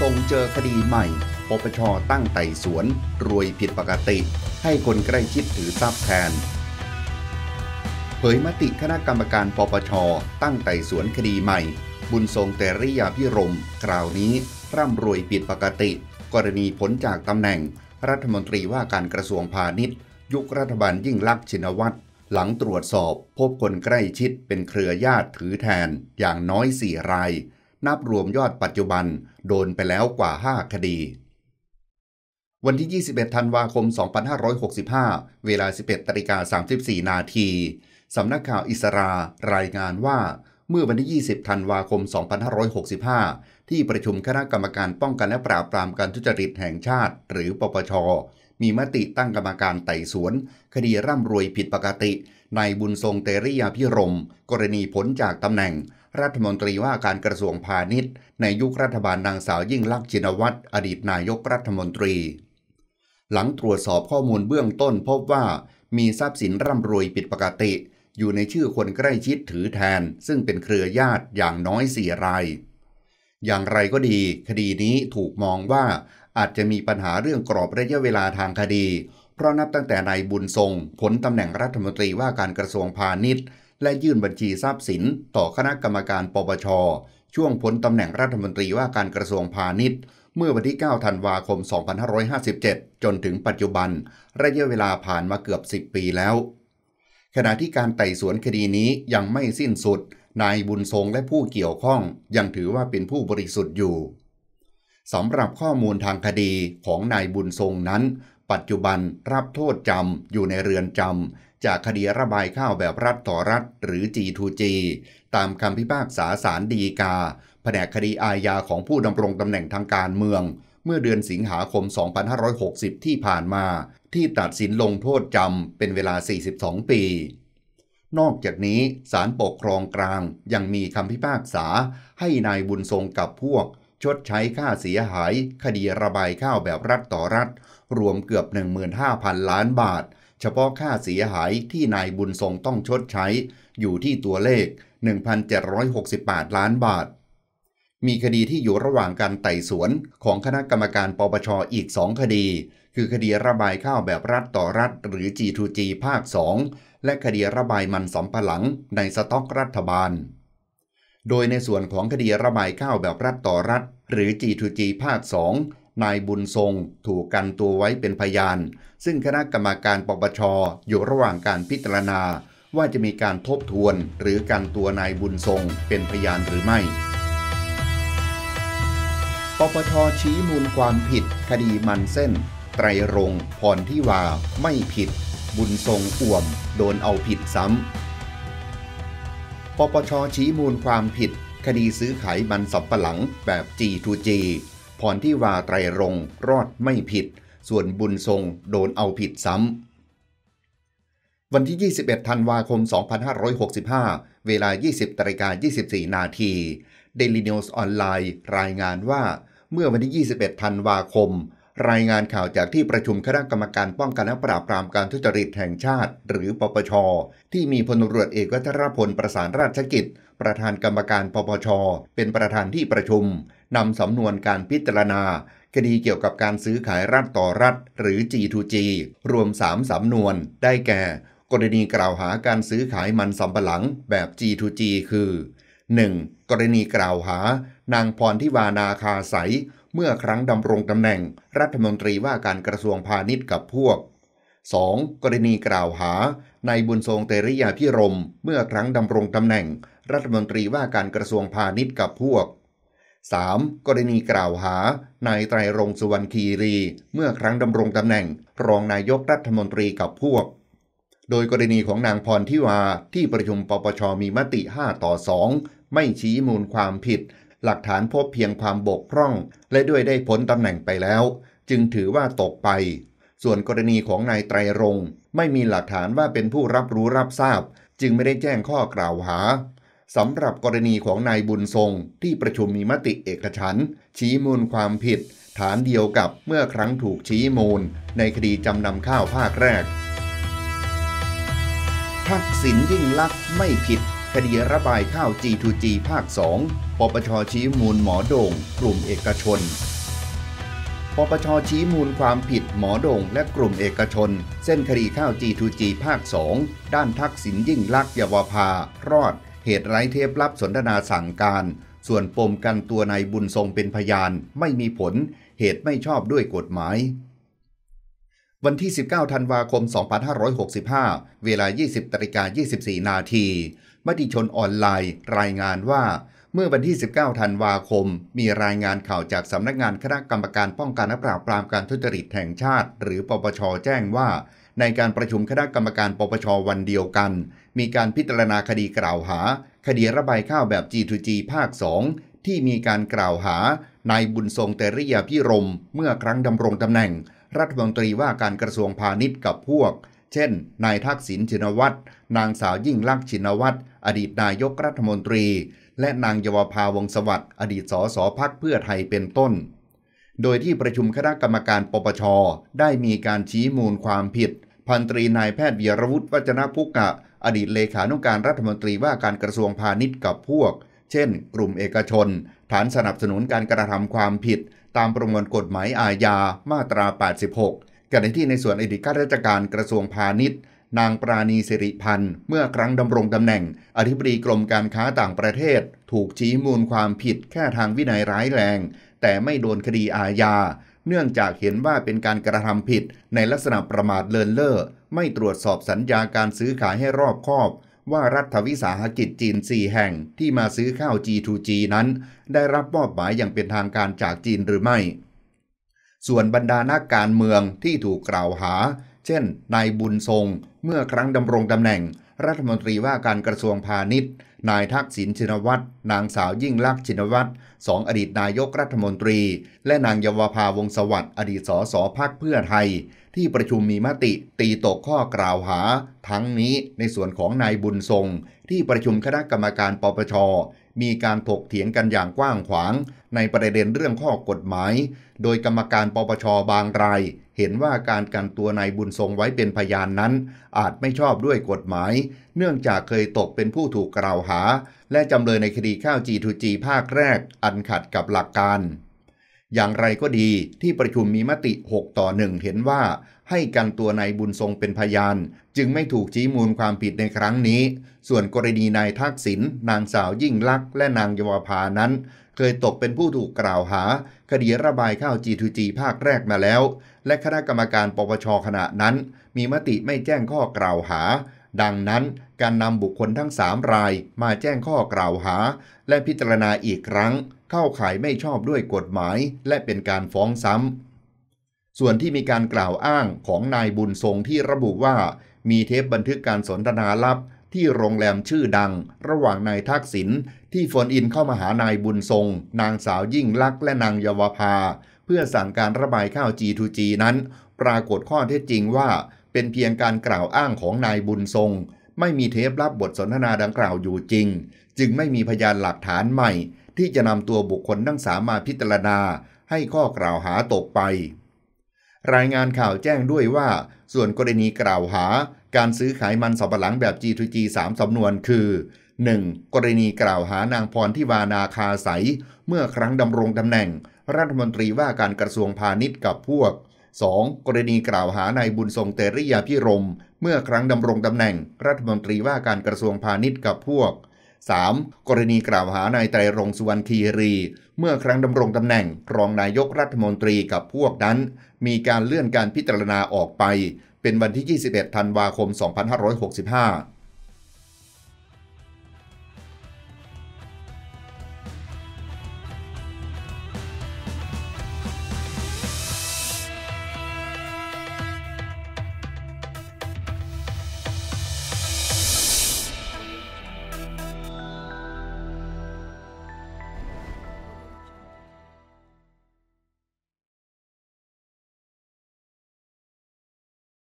ทรงเจอคดีใหม่ ปปชตั้งไต่สวน รวยผิดปกติ ให้คนใกล้ชิดถือทรัพย์แทนเผยมติคณะกรรมการปปชตั้งไต่สวนคดีใหม่ บุญทรงเตริยาพิรมกล่าวนี้ร่ำรวยผิดปกติ กรณีผลจากตำแหน่ง รัฐมนตรีว่าการกระทรวงพาณิชย์ ยุครัฐบาลยิ่งลักษณ์ชินวัตร หลังตรวจสอบ พบคนใกล้ชิดเป็นเครือญาติถือแทน อย่างน้อยสี่รายนับรวมยอดปัจจุบันโดนไปแล้วกว่า 5 คดี วันที่ 21ธันวาคม 2565 เวลา 11ตริกา34นาที สำนักข่าวอิสรา รายงานว่า เมื่อวันที่ 20ธันวาคม 2565 ที่ประชุมคณะกรรมการป้องกันและปราบปรามการทุจริตแห่งชาติ หรือปปช มีมติตั้งกรรมการไต่สวน คดีร่ำรวยผิดปกติ ในบุญทรงเตรียพิรมกรณีผลจากตำแหน่งรัฐมนตรีว่าการกระทรวงพาณิชย์ ในยุครัฐบาลนางสาวยิ่งลักษณ์ชินวัตรอดีตนายกรัฐมนตรี หลังตรวจสอบข้อมูลเบื้องต้นพบว่ามีทรัพย์สินร่ำรวยผิดปกติ อยู่ในชื่อคนใกล้ชิดถือแทน ซึ่งเป็นเครือญาติอย่างน้อยสี่รายอย่างไรก็ดี คดีนี้ถูกมองว่าอาจจะมีปัญหาเรื่องกรอบระยะเวลาทางคดี เพราะนับตั้งแต่นายบุญทรงผลตำแหน่งรัฐมนตรีว่าการกระทรวงพาณิชย์และยื่นบัญชีทรัพย์สินต่อคณะกรรมการปปช ช่วงพ้นตำแหน่งรัฐมนตรีว่าการกระทรวงพาณิชย์ เมื่อวันที่ 9 ธันวาคม 2557 จนถึงปัจจุบัน ระยะเวลาผ่านมาเกือบ 10 ปีแล้ว ขณะที่การไต่สวนคดีนี้ยังไม่สิ้นสุด นายบุญทรงและผู้เกี่ยวข้อง ยังถือว่าเป็นผู้บริสุทธิ์อยู่ สำหรับข้อมูลทางคดีของนายบุญทรงนั้นปัจจุบันรับโทษจำอยู่ในเรือนจำจากคดีระบายข้าวแบบรัฐต่อรัฐ หรือ G2G ตามคำพิพากษาศาลฎีกา แผนกคดีอาญาของผู้ดำรงตำแหน่งทางการเมือง เมื่อเดือนสิงหาคม 2560 ที่ผ่านมา ที่ตัดสินลงโทษจำเป็นเวลา 42 ปี นอกจากนี้ศาลปกครองกลางยังมีคำพิพากษาให้นายบุญทรงกับพวกชดใช้ค่าเสียหาย คดีระบายข้าวแบบรัฐต่อรัฐรวมเกือบ 15,000 ล้านบาท เฉพาะค่าเสียหายที่นายบุญทรงต้องชดใช้อยู่ที่ตัวเลข 1,768 ล้านบาท มีคดีที่อยู่ระหว่างการไต่สวนของคณะกรรมการปปชอีก 2 คดี คือคดีระบายข้าวแบบรัฐต่อรัฐ หรือ G2G ภาค 2 และคดีระบายมันสำปะหลังในสต็อกรัฐบาลโดยในส่วนของคดีระบายข้าวแบบรัฐต่อรัฐ หรือ G2G ภาค2นายบุญทรง ถูกกันตัวไว้เป็นพยาน ซึ่งคณะกรรมการปปช อยู่ระหว่างการพิจารณา ว่าจะมีการทบทวนหรือกันตัวนายบุญทรงเป็นพยานหรือไม่ ปปช ชี้มูลความผิด คดีมันเส้น ไตรรงพรที่วา ไม่ผิด บุญทรงอ่วม โดนเอาผิดซ้ำปปช ชี้มูลความผิด คดีซื้อขายมันสับปะหลัง แบบ G2G พรที่วาไตรรงรอดไม่ผิด ส่วนบุญทรง โดนเอาผิดซ้ำ วันที่ 21 ธันวาคม 2565 เวลา 20ตรกา24 นาที Daily News ออนไลน์รายงานว่าเมื่อวันที่ 21 ธันวาคมรายงานข่าวจากที่ประชุมคณะกรรมการป้องกันและปราบปรามการทุจริตแห่งชาติ หรือปปชที่มีพลตรวจเอกวัชรพล ประสานราชกิจ ประธานกรรมการปปชเป็นประธานที่ประชุมนำสำนวนการพิจารณาคดีเกี่ยวกับการซื้อขายรัฐต่อรัฐ หรือ G2G รวม3สำนวนได้แก่ กรณีกล่าวหาการซื้อขายมันสำปะหลังแบบ G2G คือ 1. กรณีกล่าวหา นางพรทิวานาคาใสเมื่อครั้งดำรงตำแหน่งรัฐมนตรีว่าการกระทรวงพาณิชย์กับพวก 2. กรณีกล่าวหานายบุญทรงเตริยาพิรม เมื่อครั้งดำรงตำแหน่งรัฐมนตรีว่าการกระทรวงพาณิชย์กับพวก 3. กรณีกล่าวหานายไตรรงสุวรรณคีรี เมื่อครั้งดำรงตำแหน่งรองนายกรัฐมนตรีกับพวก โดยกรณีของนางพรทิวาที่ประชุมปปชมีมติ5ต่อ2ไม่ชี้มูลความผิดหลักฐานพบเพียงความบกพร่อง และด้วยได้พ้นตำแหน่งไปแล้ว จึงถือว่าตกไป ส่วนกรณีของนายไตรรง ไม่มีหลักฐานว่าเป็นผู้รับรู้รับทราบ จึงไม่ได้แจ้งข้อกล่าวหา สำหรับกรณีของนายบุญทรงที่ประชุมมีมติเอกฉัน ชี้มูลความผิด ฐานเดียวกับเมื่อครั้งถูกชี้มูลในคดีจำนำข้าวภาคแรก ทักษิณยิ่งลักษณ์ไม่ผิดคดีระบายข้าว G2G ภาค 2 ปปชชี้มูลหมอโด่งกลุ่มเอกชน ปปชชี้มูลความผิดหมอโด่งและกลุ่มเอกชน เส้นคดีข้าว G2G ภาค 2 ด้านทักษิณยิ่งลักษณ์ยาวภา รอด เหตุไร้เทปลับสนทนาสั่งการ ส่วนปมกันตัวนายบุญทรงเป็นพยาน ไม่มีผล เหตุไม่ชอบด้วยกฎหมายวันที่ 19ธันวาคม 2565 เวลา 20ตาิกา24 นาทีมติชนออนไลน์ รายงานว่า เมื่อวันที่ 19ธันวาคม มีรายงานข่าวจาก สำนักงานคณะกรรมการป้องกันและปราบปรามการทุจริตแห่งชาติ หรือปปช แจ้งว่า ในการประชุมคณะกรรมการปปชวันเดียวกัน มีการพิจารณาคดีกล่าวหา คดีระบายข้าวแบบ G2G ภาค 2 ที่มีการกล่าวหานายบุญทรงเตริยาพิรมเมื่อครั้งดำรงตำแหน่งรัฐมนตรีว่าการกระทรวงพาณิชย์กับพวก เช่น นายทักษิณชินวัตรนางสาวยิ่งลักษณ์ชินวัตร อดีตนายกรัฐมนตรี และนางเยาวภาวงศวัตรอดีตสสพักเพื่อไทยเป็นต้น โดยที่ประชุมคณะกรรมการปปช ได้มีการชี้มูลความผิด พันตรีนายแพทย์เวียรวุฒิวัจนพภุกะ อดีตเลขานุการรัฐมนตรีว่าการกระทรวงพาณิชย์กับพวก เช่น กลุ่มเอกชน ฐานสนับสนุนการกระทำความผิดตามประมวลกฎหมายอาญามาตรา 86กันในที่ในส่วนอดีตข้าราชการกระทรวงพาณิชย์ นางปราณีสิริพันธ์ เมื่อครั้งดำรงตำแหน่งอธิบดีกรมการค้าต่างประเทศถูกชี้มูลความผิดแค่ทางวินัยร้ายแรง แต่ไม่โดนคดีอาญา เนื่องจากเห็นว่าเป็นการกระทำผิดในลักษณะประมาทเลินเล่อ ไม่ตรวจสอบสัญญาการซื้อขายให้รอบคอบว่ารัฐวิสาหกิจจีน4แห่งที่มาซื้อข้าว G2G นั้น ได้รับมอบหมายอย่างเป็นทางการจากจีนหรือไม่ ส่วนบรรดานักการเมืองที่ถูกกล่าวหา เช่น นายบุญทรง เมื่อครั้งดำรงตำแหน่งรัฐมนตรีว่าการกระทรวงพาณิชย์ นายทักษิณชินวัตร นางสาวยิ่งลักษณ์ชินวัตรสองอดีตนายกรัฐมนตรี และนางเยาวภาวงสวัสดิ์อดีตสสพักเพื่อไทย ที่ประชุมมีมติ ตีตกข้อกล่าวหา ทั้งนี้ในส่วนของนายบุญทรง ที่ประชุมคณะกรรมการปปชมีการถกเถียงกันอย่างกว้างขวางในประเด็นเรื่องข้อกฎหมาย โดยกรรมการปปชบางรายเห็นว่าการกันตัวนายบุญทรงไว้เป็นพยานนั้น อาจไม่ชอบด้วยกฎหมาย เนื่องจากเคยตกเป็นผู้ถูกกล่าวหา และจำเลยในคดีข้าวจีทูจีภาคแรก อันขัดกับหลักการ อย่างไรก็ดีที่ประชุมมีมติ 6 ต่อ 1 เห็นว่าให้กันตัวนายบุญทรงเป็นพยาน จึงไม่ถูกชี้มูลความผิดในครั้งนี้ ส่วนกรณีนายทักษิณนางสาวยิ่งลักษณ์และนางยวภานั้น เคยตกเป็นผู้ถูกกล่าวหาคดีระบายข้าวจีทูจีภาคแรกมาแล้ว และคณะกรรมการปปชขณะนั้น มีมติไม่แจ้งข้อกล่าวหา ดังนั้นการนำบุคคลทั้งสามรายมาแจ้งข้อกล่าวหา และพิจารณาอีกครั้ง เข้าข่ายไม่ชอบด้วยกฎหมาย และเป็นการฟ้องซ้ำส่วนที่มีการกล่าวอ้างของนายบุญทรงที่ระบุว่า มีเทปบันทึกการสนทนาลับที่โรงแรมชื่อดังระหว่างนายทักษิณที่ฟอนอินเข้ามาหานายบุญทรงนางสาวยิ่งลักษ์และนางเยาวภาเพื่อสั่งการระบายข้าว G2G นั้น ปรากฏข้อเท็จจริงว่า เป็นเพียงการกล่าวอ้างของนายบุญทรงไม่มีเทปลับบทสนทนาดังกล่าวอยู่จริง จึงไม่มีพยานหลักฐานใหม่ ที่จะนำตัวบุคคลทั้งสามมาพิจารณาให้ข้อกล่าวหาตกไปรายงานข่าวแจ้งด้วยว่า ส่วนกรณีกล่าวหาการซื้อขายมันสำปะหลังแบบ G2G 3สำนวนคือ 1. กรณีกล่าวหานางพรทิวานาคาใสเมื่อครั้งดำรงตำแหน่งรัฐมนตรีว่าการกระทรวงพาณิชย์กับพวก 2. กรณีกล่าวหานายบุญทรงเตริยาพิรมเมื่อครั้งดำรงตำแหน่งรัฐมนตรีว่าการกระทรวงพาณิชย์กับพวก 3. กรณีกล่าวหานายไตรรงสุวรรณคีรี เมื่อครั้งดำรงตำแหน่ง รองนายกรัฐมนตรีกับพวกนั้น มีการเลื่อนการพิจารณาออกไป เป็นวันที่ 21ธันวาคม 2565